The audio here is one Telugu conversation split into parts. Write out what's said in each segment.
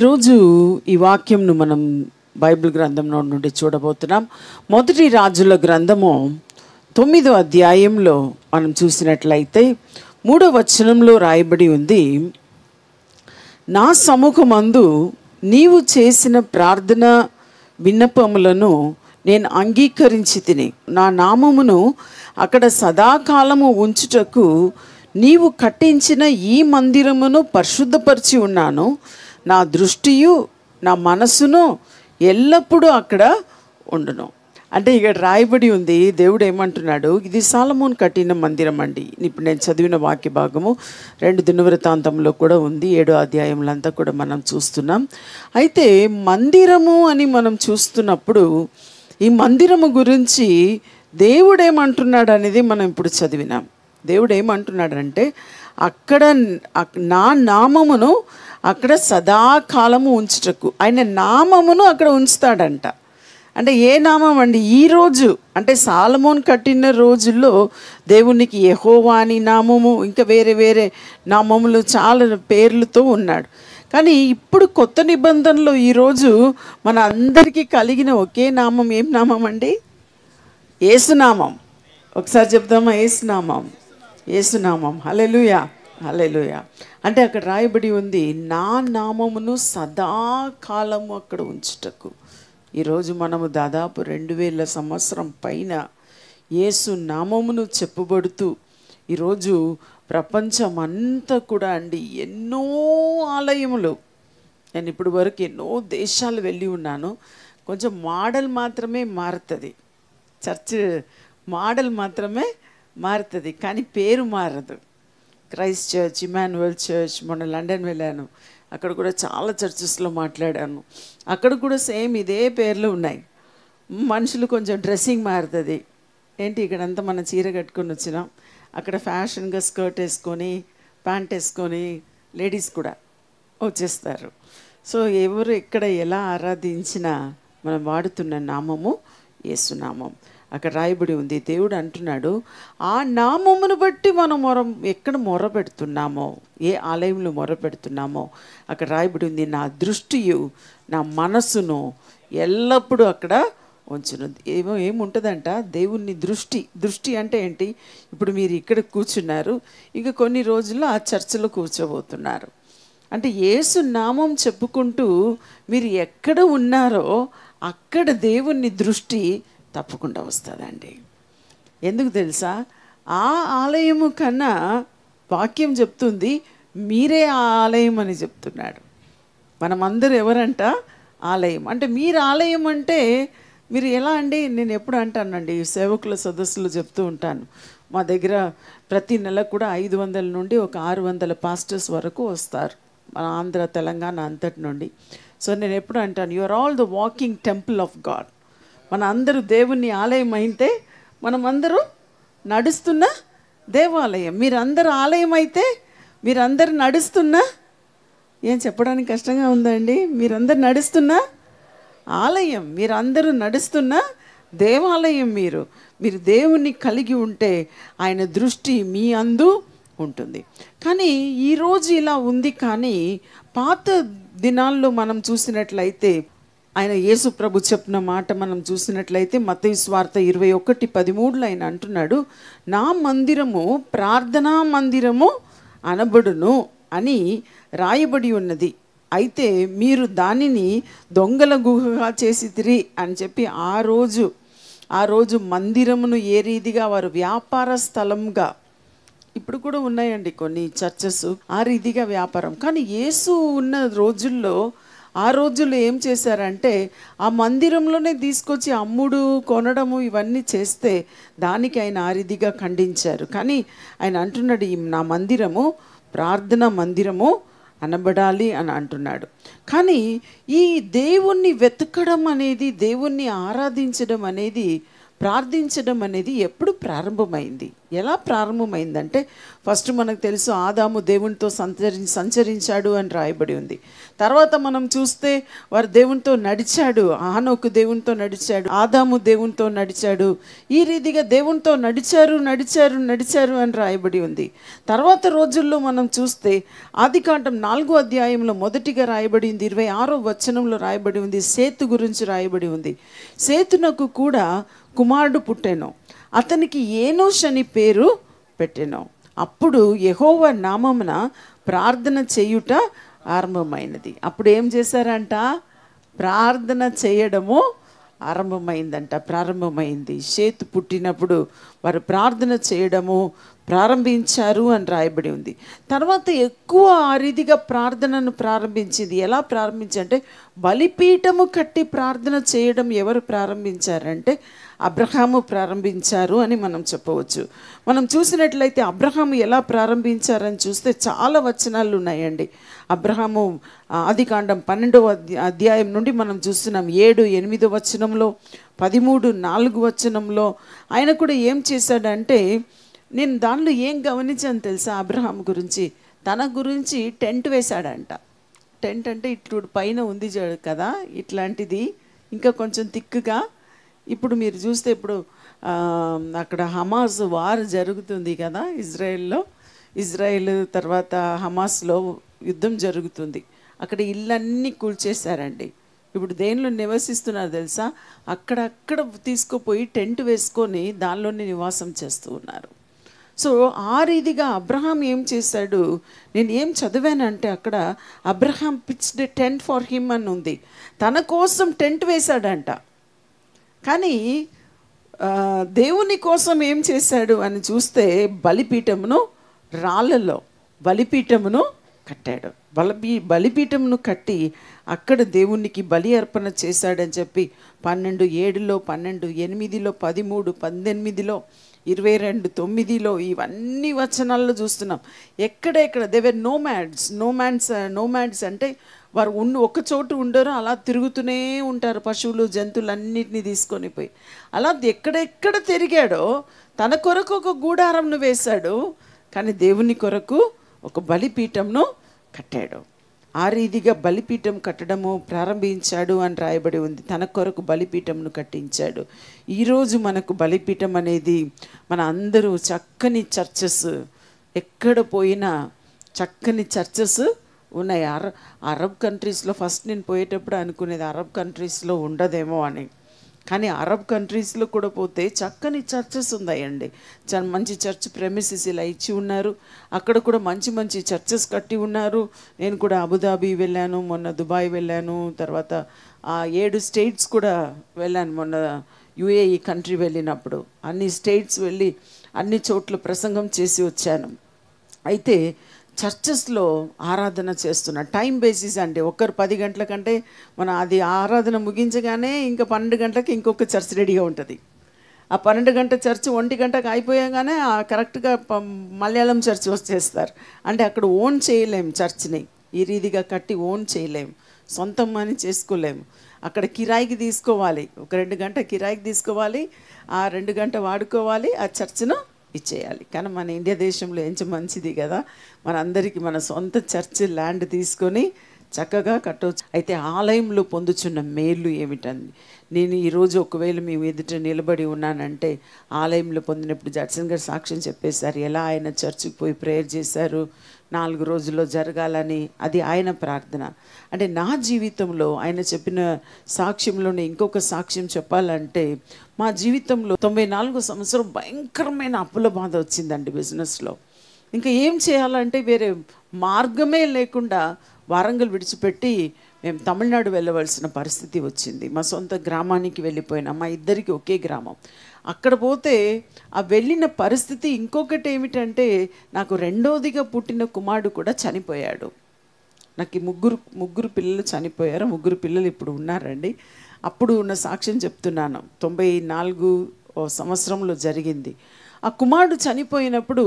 ఈరోజు ఈ వాక్యంను మనం బైబిల్ గ్రంథంలో నుండి చూడబోతున్నాం మొదటి రాజుల గ్రంథము తొమ్మిదో అధ్యాయంలో మనం చూసినట్లయితే మూడో వచనంలో రాయబడి ఉంది నా సముఖమందు నీవు చేసిన ప్రార్థన విన్నపములను నేను అంగీకరించి తిని నా నామమును అక్కడ సదాకాలము ఉంచుటకు నీవు కట్టించిన ఈ మందిరమును పరిశుద్ధపరిచి ఉన్నాను నా దృష్టియు నా మనస్సును ఎల్లప్పుడూ అక్కడ ఉండను అంటే ఇక్కడ రాయబడి ఉంది దేవుడు ఏమంటున్నాడు ఇది సాలమోన్ కఠిన మందిరం అండి ఇప్పుడు నేను చదివిన వాక్య భాగము రెండు దినవృత్తాంతంలో కూడా ఉంది ఏడో అధ్యాయంలంతా కూడా మనం చూస్తున్నాం అయితే మందిరము అని మనం చూస్తున్నప్పుడు ఈ మందిరము గురించి దేవుడు ఏమంటున్నాడు అనేది మనం ఇప్పుడు చదివినాం దేవుడు ఏమంటున్నాడంటే అక్కడ నా నామమును అక్కడ సదాకాలము ఉంచుటకు ఆయన నామమును అక్కడ ఉంచుతాడంట అంటే ఏ నామం అండి ఈరోజు అంటే సాలమోన్ కట్టిన రోజుల్లో దేవునికి యహోవా అని నామము ఇంకా వేరే వేరే నామములు చాలా పేర్లతో ఉన్నాడు కానీ ఇప్పుడు కొత్త నిబంధనలో ఈరోజు మన అందరికీ కలిగిన ఒకే నామం ఏం నామం అండి ఏసునామం ఒకసారి చెప్దామా ఏసునామం ఏసునామం హలో అలెలుయ అంటే అక్కడ రాయబడి ఉంది నా నామమును సదాకాలము అక్కడ ఉంచుటకు ఈరోజు మనము దాదాపు రెండు వేల సంవత్సరం పైన యేసు నామమును చెప్పబడుతూ ఈరోజు ప్రపంచం అంతా కూడా అండి ఎన్నో ఆలయములు నేను ఇప్పుడు వరకు ఎన్నో దేశాలు వెళ్ళి ఉన్నాను కొంచెం మోడల్ మాత్రమే మారుతుంది చర్చ్ మోడల్ మాత్రమే మారుతుంది కానీ పేరు మారదు క్రైస్ట్ చర్చ్ ఇమాన్యువల్ చర్చ్ మొన్న లండన్ వెళ్ళాను అక్కడ కూడా చాలా చర్చెస్లో మాట్లాడాను అక్కడ కూడా సేమ్ ఇదే పేర్లు ఉన్నాయి మనుషులు కొంచెం డ్రెస్సింగ్ మారుతుంది ఏంటి ఇక్కడంతా మనం చీర కట్టుకొని వచ్చినాం అక్కడ ఫ్యాషన్గా స్కర్ట్ వేసుకొని ప్యాంట్ వేసుకొని లేడీస్ కూడా వచ్చేస్తారు సో ఎవరు ఎక్కడ ఎలా ఆరాధించినా మనం వాడుతున్న నామము ఏసునామం అక్కడ రాయబడి ఉంది దేవుడు అంటున్నాడు ఆ నామమును బట్టి మనం మొర ఎక్కడ మొర పెడుతున్నామో ఏ ఆలయంలో మొర పెడుతున్నామో అక్కడ రాయబడి ఉంది నా దృష్టి నా మనసును ఎల్లప్పుడూ అక్కడ ఉంచును ఏమో ఏముంటుందంట దేవుణ్ణి దృష్టి దృష్టి అంటే ఏంటి ఇప్పుడు మీరు ఇక్కడ కూర్చున్నారు ఇక కొన్ని రోజుల్లో ఆ చర్చలో కూర్చోబోతున్నారు అంటే ఏసు నామం చెప్పుకుంటూ మీరు ఎక్కడ ఉన్నారో అక్కడ దేవుణ్ణి దృష్టి తప్పకుండా వస్తుందండి ఎందుకు తెలుసా ఆ ఆలయము కన్నా వాక్యం చెప్తుంది మీరే ఆ ఆలయం అని చెప్తున్నాడు మనమందరూ ఎవరంట ఆలయం అంటే మీరు ఆలయం అంటే మీరు ఎలా అండి నేను ఎప్పుడు అంటానండి సేవకుల సదస్సులు చెప్తూ ఉంటాను మా దగ్గర ప్రతి నెల కూడా ఐదు వందల నుండి ఒక ఆరు వందల పాస్టర్స్ వరకు వస్తారు మన ఆంధ్ర తెలంగాణ అంతటి నుండి సో నేను ఎప్పుడు అంటాను you are all the walking temple of God మన అందరూ దేవుని ఆలయం అయితే మనమందరూ నడుస్తున్న దేవాలయం మీరందరూ ఆలయం అయితే మీరందరు నడుస్తున్న ఏం చెప్పడానికి కష్టంగా ఉందండి మీరందరు నడుస్తున్న ఆలయం మీరందరూ నడుస్తున్న దేవాలయం మీరు మీరు దేవుణ్ణి కలిగి ఉంటే ఆయన దృష్టి మీ అందు ఉంటుంది కానీ ఈరోజు ఇలా ఉంది కానీ పాత దినాల్లో మనం చూసినట్లయితే ఆయన యేసు ప్రభు చెప్పిన మాట మనం చూసినట్లయితే మత స్వార్థ ఇరవై ఒకటి పదిమూడులో ఆయన అంటున్నాడు నా మందిరము ప్రార్థనా మందిరము అనబడును అని రాయబడి ఉన్నది అయితే మీరు దానిని దొంగల గుహగా చేసితిరి అని చెప్పి ఆ రోజు ఆ రోజు మందిరమును ఏ రీతిగా వారు వ్యాపార స్థలంగా ఇప్పుడు కూడా ఉన్నాయండి కొన్ని చర్చెస్ ఆ రీతిగా వ్యాపారం కానీ యేసు ఉన్న రోజుల్లో ఆ రోజుల్లో ఏం చేశారంటే ఆ మందిరంలోనే తీసుకొచ్చి అమ్ముడు కొనడము ఇవన్నీ చేస్తే దానికి ఆయన ఆరిదిగా ఖండించారు కానీ ఆయన అంటున్నాడు నా మందిరము ప్రార్థన మందిరము అనబడాలి అని అంటున్నాడు కానీ ఈ దేవుణ్ణి వెతకడం అనేది దేవుణ్ణి ఆరాధించడం అనేది ప్రార్థించడం అనేది ఎప్పుడు ప్రారంభమైంది ఎలా ప్రారంభమైందంటే ఫస్ట్ మనకు తెలుసు ఆదాము దేవునితో సంచరి సంచరించాడు అని రాయబడి ఉంది తర్వాత మనం చూస్తే వారు దేవునితో నడిచాడు ఆనోకు దేవునితో నడిచాడు ఆదాము దేవునితో నడిచాడు ఈ రీతిగా దేవునితో నడిచారు నడిచారు నడిచారు అని రాయబడి ఉంది తర్వాత రోజుల్లో మనం చూస్తే ఆది కాండం నాలుగో అధ్యాయంలో మొదటిగా రాయబడింది ఇరవై ఆరో వచనంలో రాయబడి ఉంది సేతు గురించి రాయబడి ఉంది సేతునకు కూడా కుమారుడు పుట్టాను అతనికి ఏనోష్ అని పేరు పెట్టాను అప్పుడు యహోవ నామమున ప్రార్థన చేయుట ఆరంభమైనది అప్పుడు ఏం చేశారంట ప్రార్థన చేయడము ఆరంభమైందంట ప్రారంభమైంది చేతు పుట్టినప్పుడు వారు ప్రార్థన చేయడము ప్రారంభించారు అని రాయబడి ఉంది తర్వాత ఎక్కువ ఆ రీతిగా ప్రార్థనను ప్రారంభించింది ఎలా ప్రారంభించంటే బలిపీఠము కట్టి ప్రార్థన చేయడం ఎవరు ప్రారంభించారంటే అబ్రహాము ప్రారంభించారు అని మనం చెప్పవచ్చు మనం చూసినట్లయితే అబ్రహాము ఎలా ప్రారంభించారని చూస్తే చాలా వచనాలు ఉన్నాయండి అబ్రహాము ఆదికాండం పన్నెండవ అధ్యాయం నుండి మనం చూస్తున్నాం ఏడు ఎనిమిదో వచనంలో పదిమూడు నాలుగు వచనంలో ఆయన కూడా ఏం చేశాడంటే నేను దానిలో ఏం గమనించాను తెలుసా అబ్రహాం గురించి తన గురించి టెంట్ వేశాడంట టెంట్ అంటే ఇట్లు పైన ఉంది కదా ఇట్లాంటిది ఇంకా కొంచెం తిక్కుగా ఇప్పుడు మీరు చూస్తే ఇప్పుడు అక్కడ హమాస్ వార్ జరుగుతుంది కదా ఇజ్రాయెల్లో ఇజ్రాయెల్ తర్వాత హమాస్లో యుద్ధం జరుగుతుంది అక్కడ ఇళ్ళన్నీ కూల్చేశారండి ఇప్పుడు దేనిలో నివసిస్తున్నారు తెలుసా అక్కడక్కడ తీసుకుపోయి టెంట్ వేసుకొని దానిలోనే నివాసం చేస్తూ ఉన్నారు సో ఆ రీతిగా అబ్రహాం ఏం చేశాడు నేను ఏం చదివానంటే అక్కడ Abraham pitched tent for him అని ఉంది తన కోసం టెంట్ వేశాడంట కానీ దేవుని కోసం ఏం చేశాడు అని చూస్తే బలిపీఠమును రాళ్ళలో బలిపీఠమును కట్టాడు బలపీ బలిపీఠమును కట్టి అక్కడ దేవునికి బలి అర్పణ చేశాడని చెప్పి పన్నెండు ఏడులో పన్నెండు ఎనిమిదిలో పదిమూడు పద్దెనిమిదిలో ఇరవై రెండు తొమ్మిదిలో ఇవన్నీ వచనాల్లో చూస్తున్నాం ఎక్కడెక్కడ they were nomads nomads nomads అంటే వారు ఉన్న ఒక చోటు ఉండరు అలా తిరుగుతూనే ఉంటారు పశువులు జంతువులన్నిటిని తీసుకొని పోయి అలా ఎక్కడెక్కడ తిరిగాడో తన కొరకు ఒక గూడారంను వేశాడు కానీ దేవుని కొరకు ఒక బలిపీఠంను కట్టాడు ఆ రీతిగా బలిపీఠం కట్టడము ప్రారంభించాడు అని రాయబడి ఉంది తన కొరకు బలిపీఠంను కట్టించాడు ఈరోజు మనకు బలిపీఠం అనేది మన అందరూ చక్కని చర్చెస్ ఎక్కడ పోయినా చక్కని చర్చెస్ ఉన్నాయి అర అరబ్ కంట్రీస్లో ఫస్ట్ నేను పోయేటప్పుడు అనుకునేది అరబ్ కంట్రీస్లో ఉండదేమో అని కానీ అరబ్ కంట్రీస్లో కూడా పోతే చక్కని చర్చెస్ ఉన్నాయండి చ మంచి చర్చ్ ప్రెమిసెస్ ఇలా ఇచ్చి ఉన్నారు అక్కడ కూడా మంచి మంచి చర్చెస్ కట్టి ఉన్నారు నేను కూడా అబుదాబి వెళ్ళాను మొన్న దుబాయ్ వెళ్ళాను తర్వాత ఆ ఏడు స్టేట్స్ కూడా వెళ్ళాను మొన్న యుఏఈ కంట్రీ వెళ్ళినప్పుడు అన్ని స్టేట్స్ వెళ్ళి అన్ని చోట్ల ప్రసంగం చేసి వచ్చాను అయితే చర్చెస్లో ఆరాధన చేస్తున్న టైం బేసిస్ అంటే ఒక్కరు పది గంటల కంటే మన అది ఆరాధన ముగించగానే ఇంకా పన్నెండు గంటలకు ఇంకొక చర్చ్ రెడీగా ఉంటుంది ఆ పన్నెండు గంట చర్చ్ ఒంటి గంటకు అయిపోయాగానే కరెక్ట్గా మలయాళం చర్చ్ వచ్చేస్తారు అంటే అక్కడ ఓన్ చేయలేం చర్చ్ని ఈ రీతిగా కట్టి ఓన్ చేయలేం సొంతం అని చేసుకోలేము అక్కడ కిరాయికి తీసుకోవాలి ఒక రెండు గంట కిరాయికి తీసుకోవాలి ఆ రెండు గంట వాడుకోవాలి ఆ చర్చ్ను ఇచ్చేయాలి కానీ మన ఇండియా దేశంలో ఎంచ మంచిది కదా మనందరికీ మన సొంత చర్చి ల్యాండ్ తీసుకొని చక్కగా కట్టవచ్చు అయితే ఆలయంలో పొందుచున్న మేలు ఏమిటంది నేను ఈరోజు ఒకవేళ మీ ఎదుట నిలబడి ఉన్నానంటే ఆలయంలో పొందినప్పుడు జడ్సన్ గారు సాక్ష్యం చెప్పేశారు ఎలా ఆయన చర్చికి పోయి ప్రేయర్ చేశారు నాలుగు రోజుల్లో జరగాలని అది ఆయన ప్రార్థన అంటే నా జీవితంలో ఆయన చెప్పిన సాక్ష్యంలోనే ఇంకొక సాక్ష్యం చెప్పాలంటే మా జీవితంలో తొంభై నాలుగు సంవత్సరం భయంకరమైన అప్పుల బాధ వచ్చిందండి బిజినెస్లో ఇంకా ఏం చేయాలంటే వేరే మార్గమే లేకుండా వారంగల్ విడిచిపెట్టి మేము తమిళనాడు వెళ్ళవలసిన పరిస్థితి వచ్చింది మా సొంత గ్రామానికి వెళ్ళిపోయినా మా ఇద్దరికి ఒకే గ్రామం అక్కడ పోతే ఆ వెళ్ళిన పరిస్థితి ఇంకొకటి ఏమిటంటే నాకు రెండోదిగా పుట్టిన కుమారుడు కూడా చనిపోయాడు నాకు ముగ్గురు ముగ్గురు పిల్లలు చనిపోయారు ముగ్గురు పిల్లలు ఇప్పుడు ఉన్నారండి అప్పుడు ఉన్న సాక్ష్యం చెప్తున్నాను తొంభై నాలుగు సంవత్సరంలో జరిగింది ఆ కుమారుడు చనిపోయినప్పుడు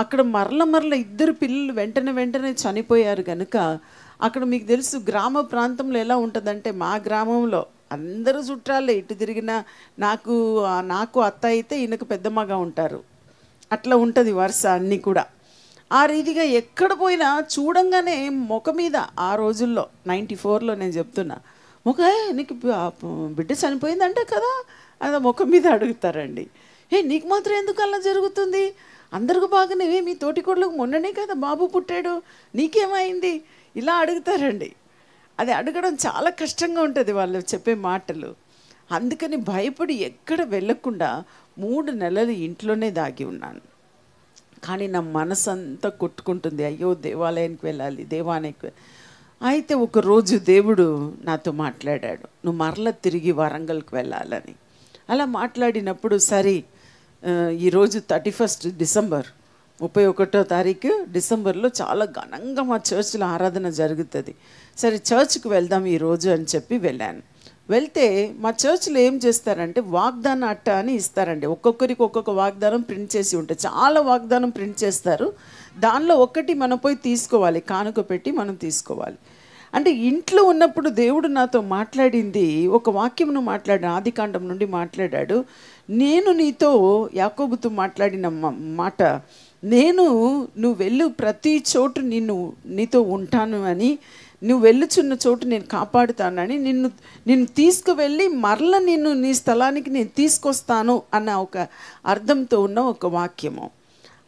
అక్కడ మరల మరల ఇద్దరు పిల్లలు వెంటనే వెంటనే చనిపోయారు కనుక అక్కడ మీకు తెలుసు గ్రామ ప్రాంతంలో ఎలా ఉంటుందంటే మా గ్రామంలో అందరూ చుట్టాలే ఇటు తిరిగిన నాకు నాకు అత్త అయితే ఈయనకు పెద్దమ్మగా ఉంటారు అట్లా ఉంటుంది వరుస అన్నీ కూడా ఆ రీతిగా ఎక్కడ పోయినా చూడంగానే ముఖ మీద ఆ రోజుల్లో నైంటీ ఫోర్లో నేను చెప్తున్నా ముఖ నీకు బిడ్డ చనిపోయిందంటే కదా అది ముఖం మీద అడుగుతారండి ఏ నీకు మాత్రం ఎందుకు అలా జరుగుతుంది అందరికి బాగానేవే మీ తోటికోళ్ళకు మొన్ననే కదా బాబు పుట్టాడు నీకేమైంది ఇలా అడుగుతారండి అది అడగడం చాలా కష్టంగా ఉంటుంది వాళ్ళు చెప్పే మాటలు అందుకని భయపడి ఎక్కడ వెళ్ళకుండా మూడు నెలలు ఇంట్లోనే దాగి ఉన్నాను కానీ నా మనసు అంతా కొట్టుకుంటుంది అయ్యో దేవాలయానికి వెళ్ళాలి దేవానికి అయితే ఒకరోజు దేవుడు నాతో మాట్లాడాడు నువ్వు మరల తిరిగి వరంగల్కి వెళ్ళాలని అలా మాట్లాడినప్పుడు సరే ఈరోజు థర్టీ ఫస్ట్ డిసెంబర్ ముప్పై ఒకటో తారీఖు డిసెంబర్లో చాలా ఘనంగా మా చర్చ్లో ఆరాధన జరుగుతుంది సరే చర్చ్కి వెళ్దాం ఈరోజు అని చెప్పి వెళ్ళాను వెళ్తే మా చర్చ్లో ఏం చేస్తారంటే వాగ్దాన అట్ట అని ఇస్తారండి ఒక్కొక్కరికి ఒక్కొక్క వాగ్దానం ప్రింట్ చేసి ఉంటాయి చాలా వాగ్దానం ప్రింట్ చేస్తారు దానిలో ఒకటి మనం పోయి తీసుకోవాలి కానుక పెట్టి మనం తీసుకోవాలి అంటే ఇంట్లో ఉన్నప్పుడు దేవుడు నాతో మాట్లాడింది ఒక వాక్యమును మాట్లాడిన ఆదికాండం నుండి మాట్లాడాడు నేను నీతో యాకోబుతో మాట్లాడిన మాట నేను నువ్వు వెళ్ళు ప్రతి చోటు నిన్ను నీతో ఉంటాను అని నువ్వు వెళ్ళుచున్న చోటు నేను కాపాడుతానని నిన్ను నిన్ను తీసుకువెళ్ళి మరల నిన్ను నీ స్థలానికి నేను తీసుకొస్తాను అన్న ఒక అర్థంతో ఉన్న ఒక వాక్యము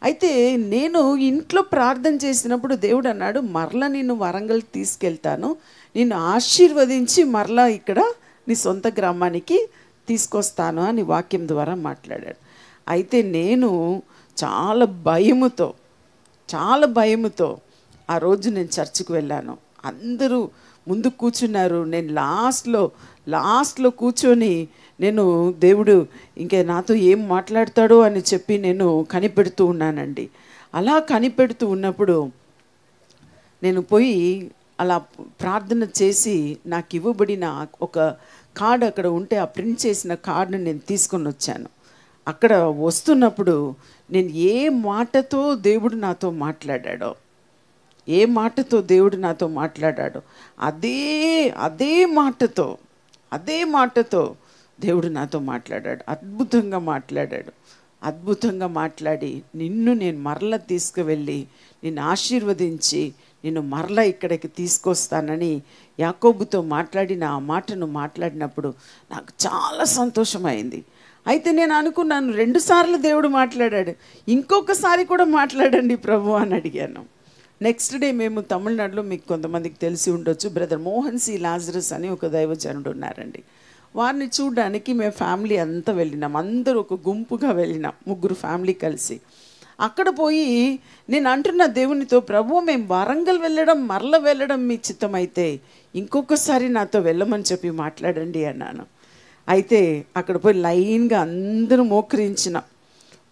అయితే నేను ఇంట్లో ప్రార్థన చేసినప్పుడు దేవుడు అన్నాడు మరల నేను వరంగల్ తీసుకెళ్తాను నిన్ను ఆశీర్వదించి మరలా ఇక్కడ నీ సొంత గ్రామానికి తీసుకొస్తాను అని వాక్యం ద్వారా మాట్లాడాడు అయితే నేను చాలా భయముతో చాలా భయముతో ఆ రోజు నేను చర్చికి వెళ్ళాను అందరూ ముందు కూర్చున్నారు నేను లాస్ట్లో లాస్ట్లో కూర్చొని నేను దేవుడు ఇంకా నాతో ఏం మాట్లాడతాడో అని చెప్పి నేను కనిపెడుతూ ఉన్నానండి అలా కనిపెడుతూ ఉన్నప్పుడు నేను పోయి అలా ప్రార్థన చేసి నాకు ఇవ్వబడిన ఒక కార్డ్ అక్కడ ఉంటే ఆ ప్రింట్ చేసిన కార్డును నేను తీసుకొని వచ్చాను అక్కడ వస్తున్నప్పుడు నేను ఏ మాటతో దేవుడు నాతో మాట్లాడాడో ఏ మాటతో దేవుడు నాతో మాట్లాడాడో అదే అదే మాటతో అదే మాటతో దేవుడు నాతో మాట్లాడాడు అద్భుతంగా మాట్లాడాడు అద్భుతంగా మాట్లాడి నిన్ను నేను మరల తీసుకువెళ్ళి నిన్ను ఆశీర్వదించి నిన్ను మరల ఇక్కడికి తీసుకొస్తానని యాకోబుతో మాట్లాడిన ఆ మాటను మాట్లాడినప్పుడు నాకు చాలా సంతోషమైంది అయితే నేను అనుకున్నాను రెండుసార్లు దేవుడు మాట్లాడాడు ఇంకొకసారి కూడా మాట్లాడండి ప్రభు అని అడిగాను నెక్స్ట్ డే మేము తమిళనాడులో మీకు కొంతమందికి తెలిసి ఉండొచ్చు బ్రదర్ మోహన్ సి లాజరస్ అని ఒక దైవజనుడు ఉన్నారండి వారిని చూడడానికి మేము ఫ్యామిలీ అంతా వెళ్ళినాం అందరూ ఒక గుంపుగా వెళ్ళినాం ముగ్గురు ఫ్యామిలీ కలిసి అక్కడ పోయి నేను అంటున్న దేవునితో ప్రభు మేము వరంగల్ వెళ్ళడం మరల వెళ్ళడం మీ చిత్తమైతే ఇంకొకసారి నాతో వెళ్ళమని చెప్పి మాట్లాడండి అన్నాను అయితే అక్కడ పోయి లైన్గా అందరూ మోకరించిన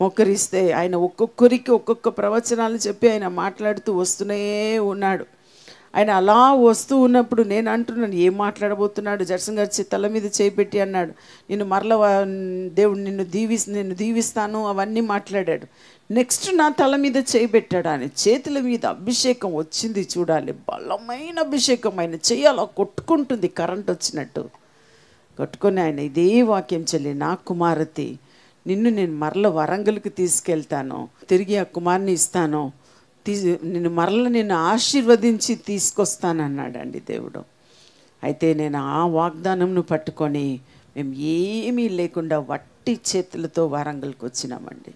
మోకరిస్తే ఆయన ఒక్కొక్కరికి ఒక్కొక్క ప్రవచనాలు చెప్పి ఆయన మాట్లాడుతూ వస్తూనే ఉన్నాడు ఆయన అలా వస్తూ ఉన్నప్పుడు నేను అంటున్నాను ఏం మాట్లాడబోతున్నాడు జర్సన్ గారి తల మీద చేపెట్టి అన్నాడు నేను మరల దేవుడు నిన్ను దీవి నిన్ను దీవిస్తాను అవన్నీ మాట్లాడాడు నెక్స్ట్ నా తల మీద చేయబెట్టాడు ఆయన చేతుల మీద అభిషేకం వచ్చింది చూడాలి బలమైన అభిషేకం ఆయన చేయాలో కొట్టుకుంటుంది కరెంట్ వచ్చినట్టు కొట్టుకొని ఆయన ఇదే వాక్యం చెల్లి నా కుమారతి నిన్ను నేను మరల వరంగల్కి తీసుకెళ్తాను తిరిగి ఆ కుమార్ని ఇస్తాను తీసి నేను మరల నేను ఆశీర్వదించి తీసుకొస్తానన్నాడండి దేవుడు అయితే నేను ఆ వాగ్దానంను పట్టుకొని మేము ఏమీ లేకుండా వట్టి చేతులతో వారంగల్కి వచ్చినామండి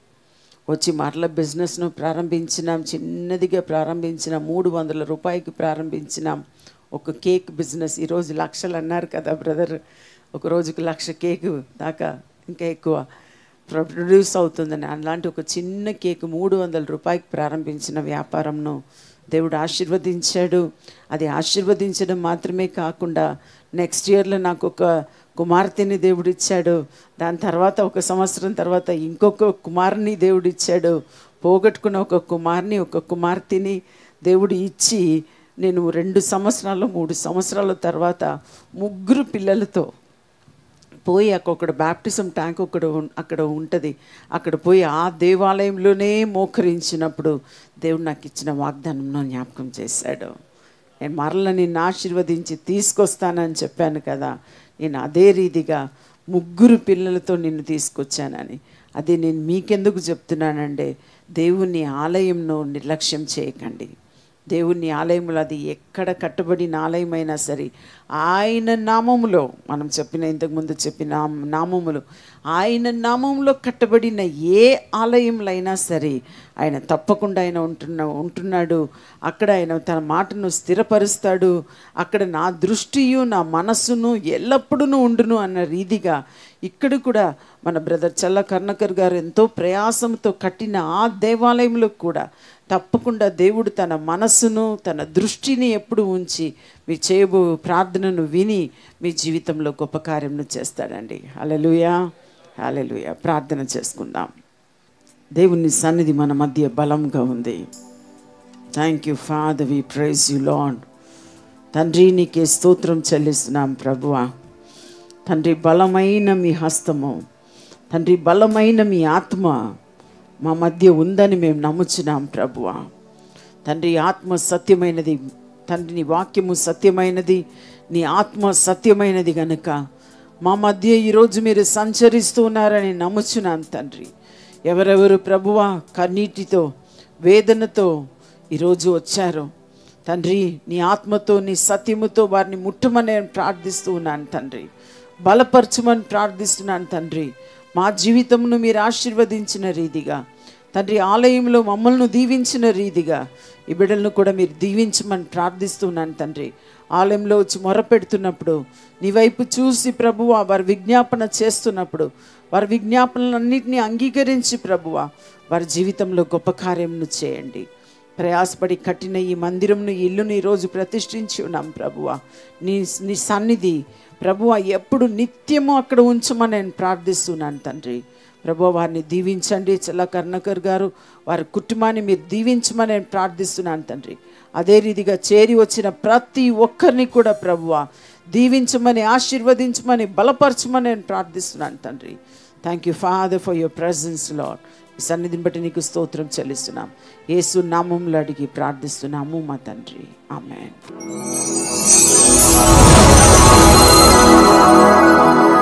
వచ్చి మరల బిజినెస్ను ప్రారంభించినాం చిన్నదిగా ప్రారంభించినాం మూడు వందల రూపాయికి ప్రారంభించినాం ఒక కేక్ బిజినెస్ ఈరోజు లక్షలు అన్నారు కదా బ్రదర్ ఒక రోజుకు లక్ష కేక్ దాకా ఇంకా ఎక్కువ ప్రొడ్యూస్ అవుతుందని అలాంటి ఒక చిన్న కేక్ మూడు వందల రూపాయికి ప్రారంభించిన వ్యాపారంను దేవుడు ఆశీర్వదించాడు అది ఆశీర్వదించడం మాత్రమే కాకుండా నెక్స్ట్ ఇయర్లో నాకు ఒక కుమార్తెని దేవుడిచ్చాడు దాని తర్వాత ఒక సంవత్సరం తర్వాత ఇంకొక కుమారుని దేవుడిచ్చాడు పోగొట్టుకున్న ఒక కుమార్ని ఒక కుమార్తెని దేవుడు ఇచ్చి నేను రెండు సంవత్సరాలు మూడు సంవత్సరాల తర్వాత ముగ్గురు పిల్లలతో పోయి అక్కడ బ్యాప్టిజం ట్యాంక్ ఒకడ అక్కడ ఉంటుంది అక్కడ పోయి ఆ దేవాలయంలోనే మోకరించినప్పుడు దేవుడు నాకు ఇచ్చిన వాగ్దానంలో జ్ఞాపకం చేశాడు నేను మరల నిన్ను ఆశీర్వదించి తీసుకొస్తానని చెప్పాను కదా నేను అదే రీతిగా ముగ్గురు పిల్లలతో నిన్ను తీసుకొచ్చానని అది నేను మీకెందుకు చెప్తున్నానంటే దేవుని ఆలయంను నిర్లక్ష్యం చేయకండి దేవుని ఆలయంలో అది ఎక్కడ కట్టుబడిన ఆలయమైనా సరే ఆయన నామములో మనం చెప్పిన ఇంతకుముందు చెప్పిన నామములు ఆయన నామంలో కట్టబడిన ఏ ఆలయంలైనా సరే ఆయన తప్పకుండా ఆయన ఉంటున్న ఉంటున్నాడు అక్కడ ఆయన తన మాటను స్థిరపరుస్తాడు అక్కడ నా దృష్టియు నా మనస్సును ఎల్లప్పుడూ ఉండును అన్న రీతిగా ఇక్కడ కూడా మన బ్రదర్ చల్ల కర్ణకర్ గారు ఎంతో ప్రయాసంతో కట్టిన ఆ దేవాలయంలో కూడా తప్పకుండా దేవుడు తన మనస్సును తన దృష్టిని ఎప్పుడు ఉంచి మీ చేయబో ప్రార్థనను విని మీ జీవితంలో గొప్ప కార్యంను చేస్తాడండి అలలుయా అలలుయా ప్రార్థన చేసుకుందాం దేవుని సన్నిధి మన మధ్య బలంగా ఉంది thank you father we praise you lord తండ్రి నీకే స్తోత్రం చెల్లిస్తున్నాం ప్రభువ తండ్రి బలమైన మీ హస్తము తండ్రి బలమైన మీ ఆత్మ మా మధ్య ఉందని మేము నమ్ముచున్నాం ప్రభువ తండ్రి ఆత్మ సత్యమైనది తండ్రి నీ వాక్యము సత్యమైనది నీ ఆత్మ సత్యమైనది గనుక మా మధ్య ఈరోజు మీరు సంచరిస్తూ ఉన్నారని నమ్ముచున్నాను తండ్రి ఎవరెవరు ప్రభువ కన్నీటితో వేదనతో ఈరోజు వచ్చారో తండ్రి నీ ఆత్మతో నీ సత్యముతో వారిని ముట్టమని ప్రార్థిస్తూ ఉన్నాను తండ్రి బలపరచమని ప్రార్థిస్తున్నాను తండ్రి మా జీవితంను మీరు ఆశీర్వదించిన రీతిగా తండ్రి ఆలయంలో మమ్మల్ని దీవించిన రీతిగా ఈ బిడ్డలను కూడా మీరు దీవించమని ప్రార్థిస్తున్నాను తండ్రి ఆలయంలో వచ్చి మొరపెడుతున్నప్పుడు నీ వైపు చూసి ప్రభువ వారి విజ్ఞాపన చేస్తున్నప్పుడు వారి విజ్ఞాపనలన్నింటినీ అంగీకరించి ప్రభువ వారి జీవితంలో గొప్ప కార్యంను చేయండి ప్రయాసపడి కట్టిన ఈ మందిరంను ఇల్లును ఈరోజు ప్రతిష్ఠించి ఉన్నాం ప్రభువ నీ నీ సన్నిధి ప్రభు ఎప్పుడు నిత్యము అక్కడ ఉంచమని నేను ప్రార్థిస్తున్నాను తండ్రి ప్రభు వారిని దీవించండి చల్ల కర్ణకర్ గారు వారి కుటుంబాన్ని మీరు దీవించమని నేను ప్రార్థిస్తున్నాను తండ్రి అదే రీతిగా చేరి వచ్చిన ప్రతి ఒక్కరిని కూడా ప్రభువ దీవించమని ఆశీర్వదించమని బలపరచమని నేను ప్రార్థిస్తున్నాను తండ్రి thank you father for your presence lord ఈ సన్నిధిని బట్టి నీకు స్తోత్రం చెల్లిస్తున్నాం ఏసు నామంలో అడిగి ప్రార్థిస్తున్నాము మా తండ్రి ఆమె Thank you.